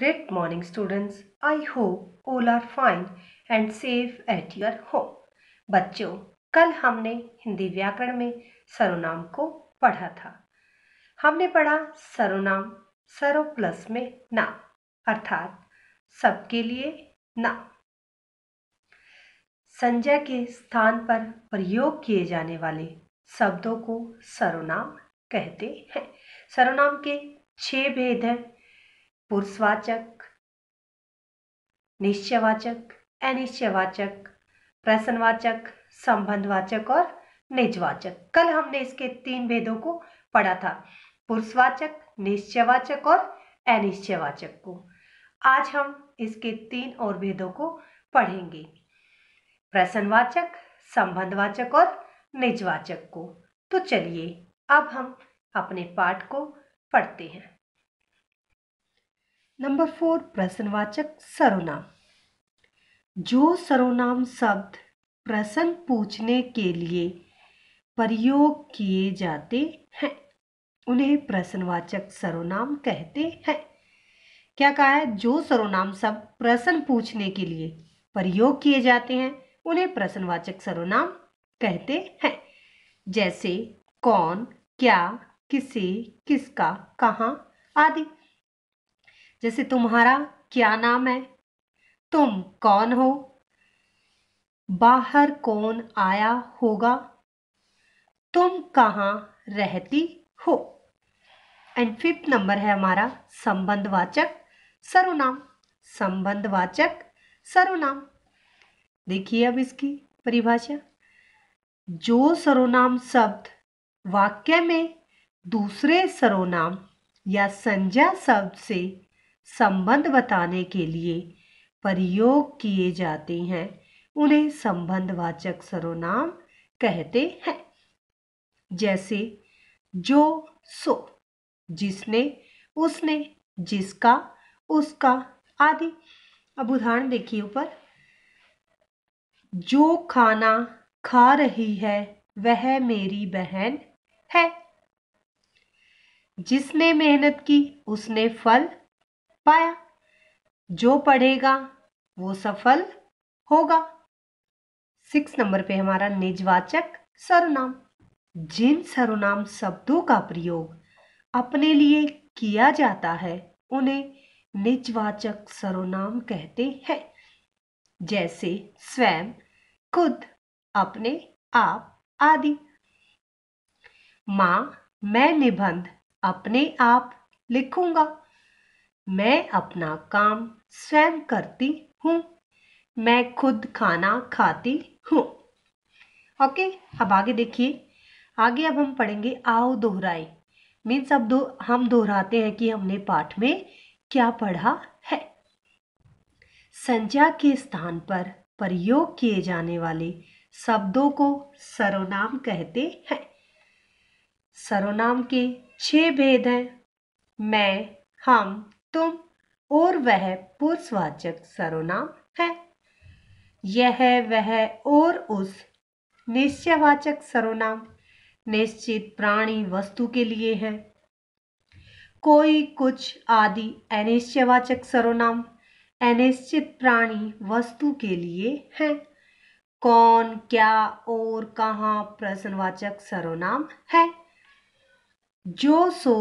Great morning students. I hope all are fine and safe at your home. बच्चों कल हमने हिंदी व्याकरण में सर्वनाम को पढ़ा था हमने पढ़ा सर्वनाम सर्व प्लस में नाम अर्थात सबके लिए नाम संजय के स्थान पर प्रयोग किए जाने वाले शब्दों को सर्वनाम कहते हैं सर्वनाम के छह भेद हैं पुरुषवाचक निश्चयवाचक अनिश्चयवाचक प्रसन्नवाचक संबंधवाचक और निजवाचक कल हमने इसके तीन भेदों को पढ़ा था पुरुषवाचक निश्चयवाचक और अनिश्चयवाचक को आज हम इसके तीन और भेदों को पढ़ेंगे प्रसन्नवाचक संबंधवाचक और निजवाचक को तो चलिए अब हम अपने पाठ को पढ़ते हैं नंबर फोर प्रश्नवाचक सर्वनाम जो सर्वनाम शब्द प्रश्न पूछने के लिए प्रयोग किए जाते हैं उन्हें प्रश्नवाचक सर्वनाम कहते हैं क्या कहा है जो सर्वनाम शब्द प्रश्न पूछने के लिए प्रयोग किए जाते हैं उन्हें प्रश्नवाचक सर्वनाम कहते हैं जैसे कौन क्या किसे किसका कहाँ आदि जैसे तुम्हारा क्या नाम है तुम कौन हो बाहर कौन आया होगा तुम कहाँ रहती हो एंड फिफ्थ नंबर है हमारा संबंधवाचक सर्वनाम संबंधवाचक सर्वनाम देखिए अब इसकी परिभाषा जो सर्वनाम शब्द वाक्य में दूसरे सर्वनाम या संज्ञा शब्द से संबंध बताने के लिए प्रयोग किए जाते हैं उन्हें संबंधवाचक सर्वनाम कहते हैं जैसे जो सो जिसने उसने जिसका उसका आदि अब उदाहरण देखिए ऊपर जो खाना खा रही है वह मेरी बहन है जिसने मेहनत की उसने फल पाया जो पढ़ेगा वो सफल होगा सिक्स नंबर पे हमारा निजवाचक सर्वनाम जिन सर्वनाम शब्दों का प्रयोग अपने लिए किया जाता है उन्हें निजवाचक सर्वनाम कहते हैं जैसे स्वयं खुद अपने आप आदि माँ मैं निबंध अपने आप लिखूंगा मैं अपना काम स्वयं करती हूँ मैं खुद खाना खाती हूँ ओके अब आगे देखिए आगे अब हम पढ़ेंगे आओ दोहराए मीन्स अब दो हम दोहराते हैं कि हमने पाठ में क्या पढ़ा है संज्ञा के स्थान पर प्रयोग किए जाने वाले शब्दों को सर्वनाम कहते हैं सर्वनाम के छह भेद हैं मैं हम तुम और वह पुरुषवाचक सर्वनाम है यह वह और उस निश्चयवाचक सर्वनाम निश्चित प्राणी वस्तु के लिए है कोई कुछ आदि अनिश्चयवाचक सर्वनाम अनिश्चित प्राणी वस्तु के लिए है कौन क्या और कहाँ प्रश्नवाचक सर्वनाम है जो सो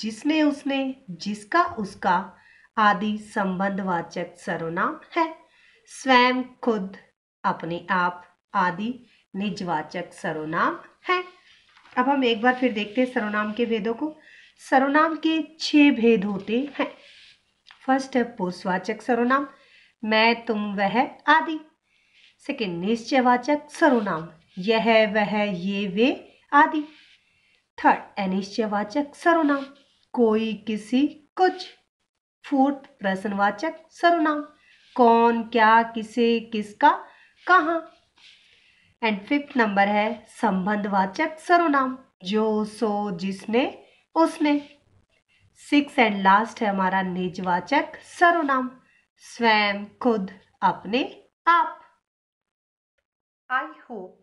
जिसने उसने जिसका उसका आदि संबंधवाचक सर्वनाम है स्वयं खुद अपने आप आदि निजवाचक सर्वनाम है अब हम एक बार फिर देखते हैं सर्वनाम के भेदों को सर्वनाम के छह भेद होते हैं फर्स्ट है पुरुषवाचक सर्वनाम मैं तुम वह आदि सेकेंड निश्चयवाचक सर्वनाम यह वह ये वे आदि थर्ड अनिश्चयवाचक सर्वनाम कोई किसी कुछ फोर्थ प्रश्नवाचक सर्वनाम कौन क्या किसे किसका कहा एंड फिफ्थ नंबर है संबंधवाचक सर्वनाम जो सो जिसने उसने सिक्स एंड लास्ट है हमारा निजवाचक सर्वनाम स्वयं खुद अपने आप आई होप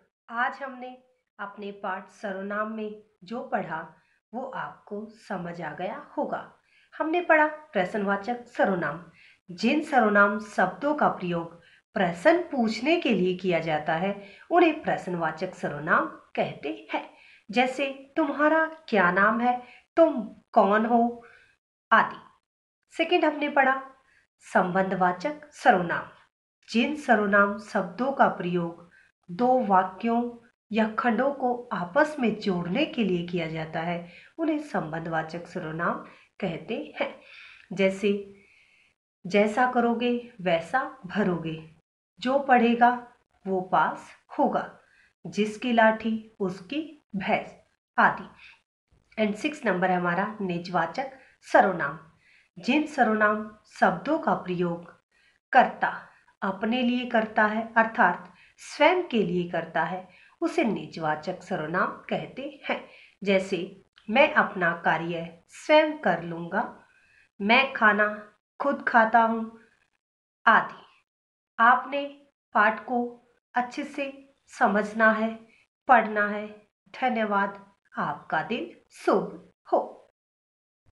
आज हमने अपने पाठ सर्वनाम में जो पढ़ा वो आपको समझ आ गया होगा हमने पढ़ा प्रश्नवाचक सर्वनाम जिन सर्वनाम शब्दों का प्रयोग प्रश्न पूछने के लिए किया जाता है उन्हें प्रश्नवाचक सर्वनाम कहते हैं जैसे तुम्हारा क्या नाम है तुम कौन हो आदि सेकंड हमने पढ़ा संबंधवाचक सर्वनाम जिन सर्वनाम शब्दों का प्रयोग दो वाक्यों या खंडों को आपस में जोड़ने के लिए किया जाता है उन्हें संबंधवाचक सर्वनाम कहते हैं जैसे जैसा करोगे वैसा भरोगे जो पढ़ेगा वो पास होगा जिसकी लाठी उसकी भैंस आदि एंड सिक्स नंबर है हमारा निजवाचक सर्वनाम जिन सर्वनाम शब्दों का प्रयोग करता अपने लिए करता है अर्थात स्वयं के लिए करता है उसे निजवाचक सर्वनाम कहते हैं जैसे मैं अपना कार्य स्वयं कर लूंगा मैं खाना खुद खाता हूँ आदि आपने पाठ को अच्छे से समझना है पढ़ना है धन्यवाद आपका दिन शुभ हो